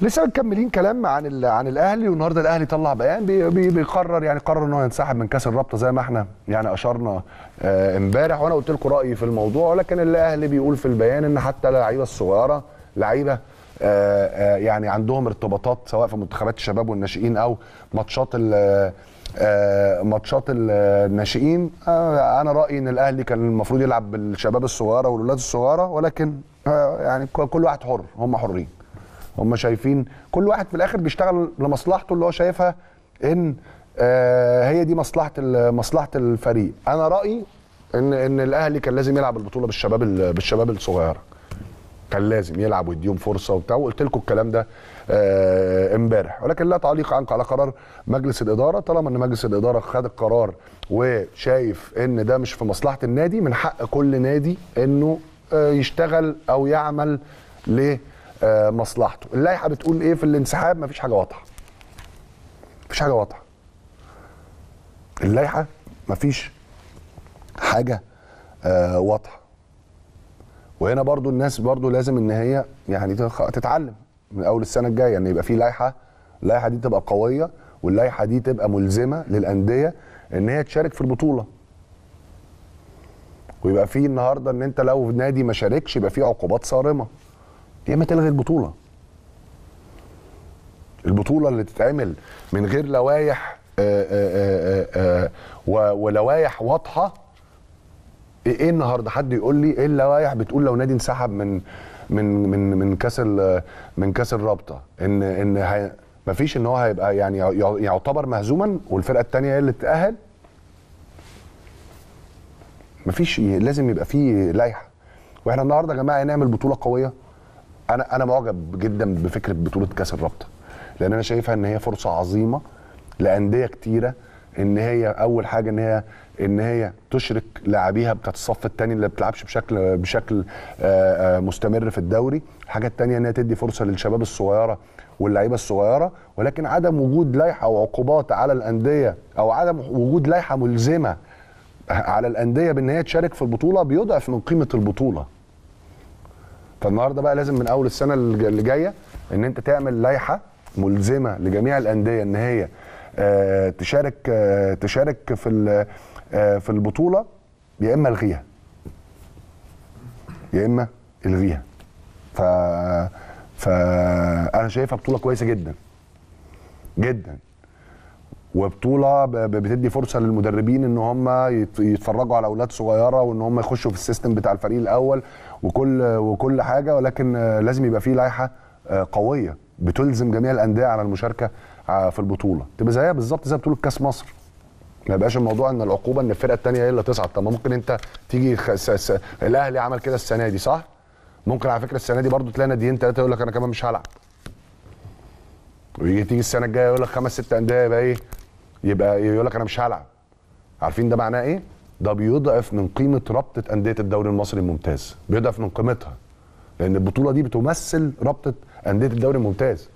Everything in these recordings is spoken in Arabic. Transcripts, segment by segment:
لسه مكملين كلام عن عن الاهلي والنهارده الاهلي طلع بيان بي بي بيقرر يعني قرر ان هو ينسحب من كاس الرابطه زي ما احنا يعني اشرنا آه، امبارح وانا قلت لكم رايي في الموضوع ولكن الاهلي بيقول في البيان ان حتى اللعيبه الصغيره لعيبه آه، آه، يعني عندهم ارتباطات سواء في منتخبات الشباب والناشئين او ماتشات ماتشات الناشئين انا رايي ان الاهلي كان المفروض يلعب بالشباب الصغيره والولاد الصغيره ولكن يعني كل واحد حر هم حرين هم شايفين كل واحد في الاخر بيشتغل لمصلحته اللي هو شايفها ان آه هي دي مصلحه مصلحه الفريق انا رايي ان ان الاهلي كان لازم يلعب البطوله بالشباب بالشباب الصغيره كان لازم يلعب ويديهم فرصه وبتاع وقلت لكم الكلام ده آه، امبارح ولكن لا تعليق عنك على قرار مجلس الاداره طالما ان مجلس الاداره خد القرار وشايف ان ده مش في مصلحه النادي من حق كل نادي انه آه، يشتغل او يعمل ليه آه، مصلحته اللائحه بتقول ايه في الانسحاب مفيش حاجه واضحه مفيش حاجه واضحه اللائحه مفيش حاجه آه، واضحه وهنا برضو الناس برضو لازم ان هي يعني تتعلم من اول السنه الجايه ان يعني يبقى في لائحه اللائحه دي تبقى قويه واللائحه دي تبقى ملزمه للانديه ان هي تشارك في البطوله ويبقى في النهارده ان انت لو نادي ما شاركش يبقى في عقوبات صارمه يا اما تلغي البطوله البطوله اللي تتعمل من غير لوائح آه، آه، آه، ولوائح واضحه إيه،, ايه النهارده حد يقول لي ايه اللوائح بتقول لو نادي انسحب من من من من كاس من كاس الرابطه ان ان ما فيش ان هو هيبقى يعني يعتبر مهزوما والفرقه الثانيه هي اللي تتاهل مفيش لازم يبقى فيه لائحه واحنا النهارده يا جماعه هنعمل بطوله قويه انا انا معجب جدا بفكره بطوله كاس الرابطه لان انا شايفها ان هي فرصه عظيمه لانديه كتيره ان هي اول حاجه ان هي ان هي تشرك لاعبيها بتاعت الصف الثاني اللي ما بتلعبش بشكل بشكل آه، آه، مستمر في الدوري الحاجه الثانيه ان هي تدي فرصه للشباب الصغيره واللعيبه الصغيره ولكن عدم وجود لائحه وعقوبات على الانديه او عدم وجود لائحه ملزمه على الانديه بان هي تشارك في البطوله بيضعف من قيمه البطوله فالنهارده بقى لازم من اول السنه اللي جايه ان انت تعمل لائحه ملزمه لجميع الانديه ان هي آه، تشارك آه، تشارك في آه، في البطوله يا اما الغيها يا اما الغيها ف فانا شايفها بطوله كويسه جدا جدا وبطوله بتدي فرصه للمدربين ان هم يتفرجوا على اولاد صغيره وان هم يخشوا في السيستم بتاع الفريق الاول وكل وكل حاجه ولكن لازم يبقى في لائحه آه، قويه بتلزم جميع الانديه على المشاركه آه، في البطوله تبقى زيها بالظبط زي بطوله كاس مصر ما يبقاش الموضوع ان العقوبه ان الفرقه الثانيه هي اللي تصعد طب ممكن انت تيجي الاهلي عمل كده السنه دي صح ممكن على فكره السنه دي برضو تلاقي ناديين ثلاثه يقول لك انا كمان مش هلعب ويجي تيجي السنه الجايه يقول لك خمس ست انديه يبقى ايه يبقى يقول لك انا مش هلعب عارفين ده معناه ايه ده بيضعف من قيمه رابطه انديه الدوري المصري الممتاز بيضعف من قيمتها لان البطوله دي بتمثل رابطه انديه الدوري الممتاز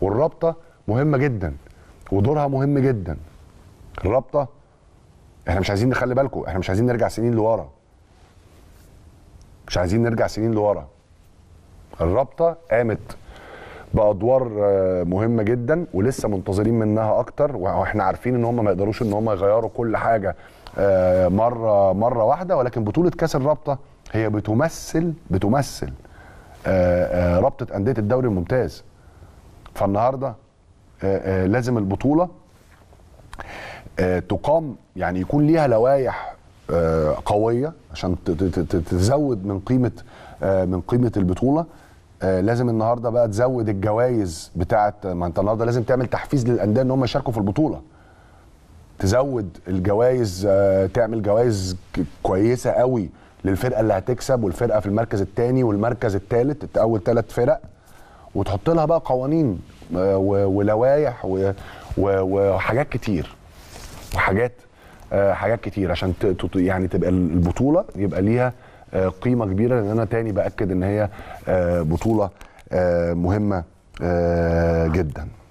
والرابطه مهمه جدا ودورها مهم جدا الرابطه احنا مش عايزين نخلي بالكم احنا مش عايزين نرجع سنين لورا مش عايزين نرجع سنين لورا الرابطه قامت بادوار آه، مهمه جدا ولسه منتظرين منها اكتر واحنا عارفين ان هم ما يقدروش ان هم يغيروا كل حاجه آه، مره مره واحده ولكن بطوله كاس الرابطه هي بتمثل بتمثل آه، رابطه انديه الدوري الممتاز فالنهارده لازم البطوله تقام يعني يكون ليها لوائح قويه عشان تزود من قيمه من قيمه البطوله آه، لازم النهارده بقى تزود الجوائز بتاعه ما انت النهارده لازم تعمل تحفيز للانديه ان هم يشاركوا في البطوله تزود الجوائز آه، تعمل جوائز كويسه قوي للفرقه اللي هتكسب والفرقه في المركز الثاني والمركز الثالث اول ثلاث فرق وتحط لها بقى قوانين آه، ولوائح وحاجات كتير وحاجات حاجات كتير عشان يعني تبقى البطوله يبقى ليها آه، قيمه كبيره لان انا تاني باكد ان هي آه، بطوله آه، مهمه جدا